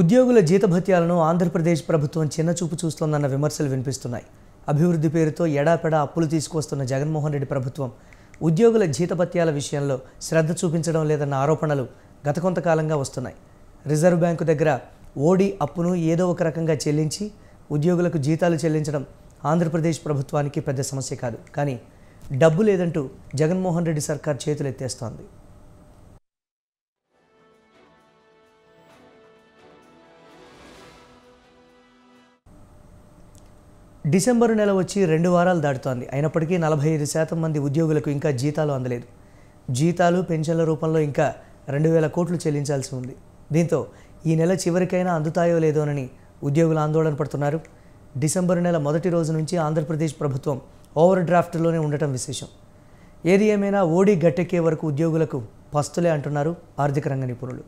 ఉద్యోగుల జీతభత్యాలను ఆంధ్రప్రదేశ్ ప్రభుత్వం చిన్నచూపు చూస్తోందన్న విమర్శలు వినిపిస్తున్నాయి అభివృద్ధి పేరుతో ఎడాపెడా అప్పులు తీసుకొస్తున్న జగన్మోహన్ రెడ్డి ప్రభుత్వం ఉద్యోగుల జీతభత్యాల విషయంలో శ్రద్ధ చూపించడం లేదన్న ఆరోపణలు గత కొంతకాలంగా వస్తున్నాయి రిజర్వ్ బ్యాంకు దగ్గర ఓడి అప్పును ఏదో ఒక రకంగా చెల్లించి ఉద్యోగులకు జీతాలు చెల్లించడం ఆంధ్రప్రదేశ్ ప్రభుత్వానికి పెద్ద సమస్య కాదు కానీ డబ్బు లేదంటూ జగన్మోహన్ రెడ్డి సర్కార్ ఎత్తేస్తోంది డిసెంబర్ నెల వచ్చి రెండు వారాలు దాటుతోంది అయినప్పటికీ నలభై ఐదు శాతం మంది ఉద్యోగులకు ఇంకా జీతాలు అందలేదు జీతాలు పెన్షన్ల రూపంలో ఇంకా రెండు వేల కోట్లు చెల్లించాల్సి ఉంది దీంతో ఈ నెల చివరికైనా అందుతాయో లేదోనని ఉద్యోగులు ఆందోళన పడుతున్నారు డిసెంబర్ నెల మొదటి రోజు నుంచి ఆంధ్రప్రదేశ్ ప్రభుత్వం ఓవర్ డ్రాఫ్ట్లోనే ఉండటం విశేషం ఏది ఏమైనా ఓడి గట్టెక్కే వరకు ఉద్యోగులకు పస్తులే అంటున్నారు ఆర్థిక రంగ నిపుణులు